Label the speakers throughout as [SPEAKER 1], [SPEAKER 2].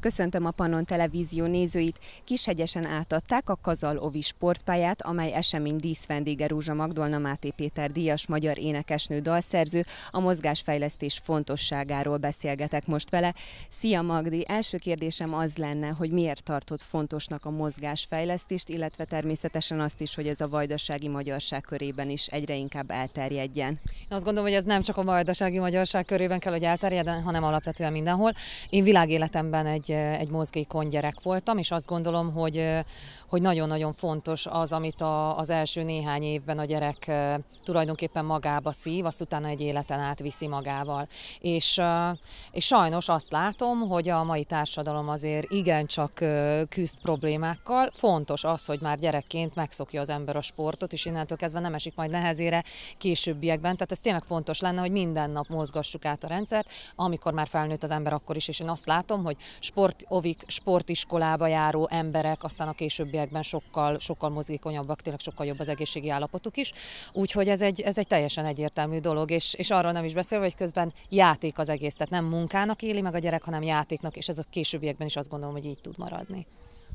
[SPEAKER 1] Köszöntöm a Pannon Televízió nézőit. Kishegyesen átadták a Kazal Ovi sportpályát, amely esemény díszvendége Rúzsa Magdolna Máté Péter díjas magyar énekesnő dalszerző. A mozgásfejlesztés fontosságáról beszélgetek most vele. Szia Magdi! Első kérdésem az lenne, hogy miért tartott fontosnak a mozgásfejlesztést, illetve természetesen azt is, hogy ez a vajdasági magyarság körében is egyre inkább elterjedjen. Én azt
[SPEAKER 2] gondolom, hogy ez nem csak a vajdasági magyarság körében kell, hogy elterjedjen, hanem alapvetően mindenhol. Én világéletemben egy egy, egy mozgékony gyerek voltam, és azt gondolom, hogy, hogy nagyon-nagyon fontos az, amit a, az első néhány évben a gyerek tulajdonképpen magába szív, azt utána egy életen át viszi magával. És, és sajnos azt látom, hogy a mai társadalom azért igencsak küzd problémákkal. Fontos az, hogy már gyerekként megszokja az ember a sportot, és innentől kezdve nem esik majd nehezére későbbiekben. Tehát ez tényleg fontos lenne, hogy minden nap mozgassuk át a rendszert, amikor már felnőtt az ember, akkor is. És én azt látom, hogy sport sportovik, sportiskolába járó emberek, aztán a későbbiekben sokkal, sokkal mozgékonyabbak, tényleg sokkal jobb az egészségi állapotuk is. Úgyhogy ez egy, ez egy teljesen egyértelmű dolog, és, és arról nem is beszélve, hogy közben játék az egész, tehát nem munkának éli meg a gyerek, hanem játéknak, és ez
[SPEAKER 1] a későbbiekben is azt gondolom, hogy
[SPEAKER 2] így tud maradni.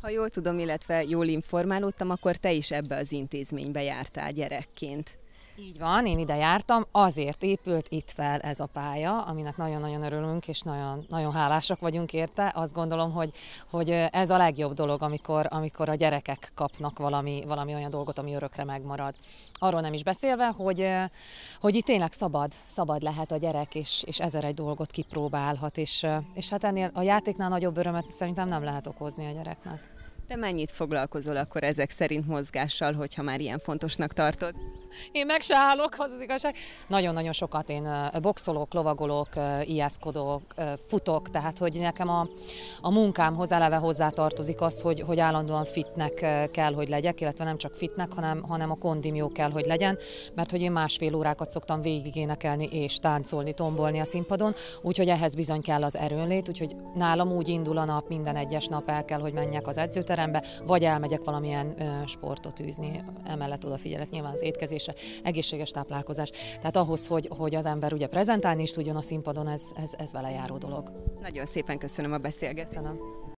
[SPEAKER 1] Ha jól tudom, illetve jól informálódtam, akkor te is ebbe az intézménybe jártál gyerekként. Így van, én ide jártam, azért
[SPEAKER 2] épült itt fel ez a pálya, aminek nagyon-nagyon örülünk, és nagyon, nagyon hálásak vagyunk érte. Azt gondolom, hogy, hogy ez a legjobb dolog, amikor, amikor a gyerekek kapnak valami, valami olyan dolgot, ami örökre megmarad. Arról nem is beszélve, hogy, hogy itt tényleg szabad, szabad lehet a gyerek, és, és ezer egy dolgot kipróbálhat, és, és hát ennél a játéknál nagyobb örömet szerintem nem lehet okozni a gyereknek.
[SPEAKER 1] Te mennyit foglalkozol akkor ezek szerint mozgással, hogyha már ilyen fontosnak tartod?
[SPEAKER 2] én meg se állok, az az igazság. Nagyon-nagyon sokat én boxolok, lovagolok, ijászkodok, futok, tehát hogy nekem a, a munkámhoz eleve hozzátartozik az, hogy, hogy állandóan fitnek kell, hogy legyek, illetve nem csak fitnek, hanem, hanem a kondim jó kell, hogy legyen, mert hogy én másfél órákat szoktam énekelni és táncolni, tombolni a színpadon, úgyhogy ehhez bizony kell az erőnlét, úgyhogy nálam úgy indul a nap, minden egyes nap el kell, hogy menjek az edzőterembe, vagy elmegyek valamilyen sportot űzni, emellett odafigyelek nyilván az étkezés megélése, egészséges táplálkozás. Tehát ahhoz, hogy, hogy az ember ugye prezentálni is tudjon a színpadon, ez, ez, ez vele járó dolog.
[SPEAKER 1] Nagyon szépen köszönöm a beszélgetést. Köszönöm.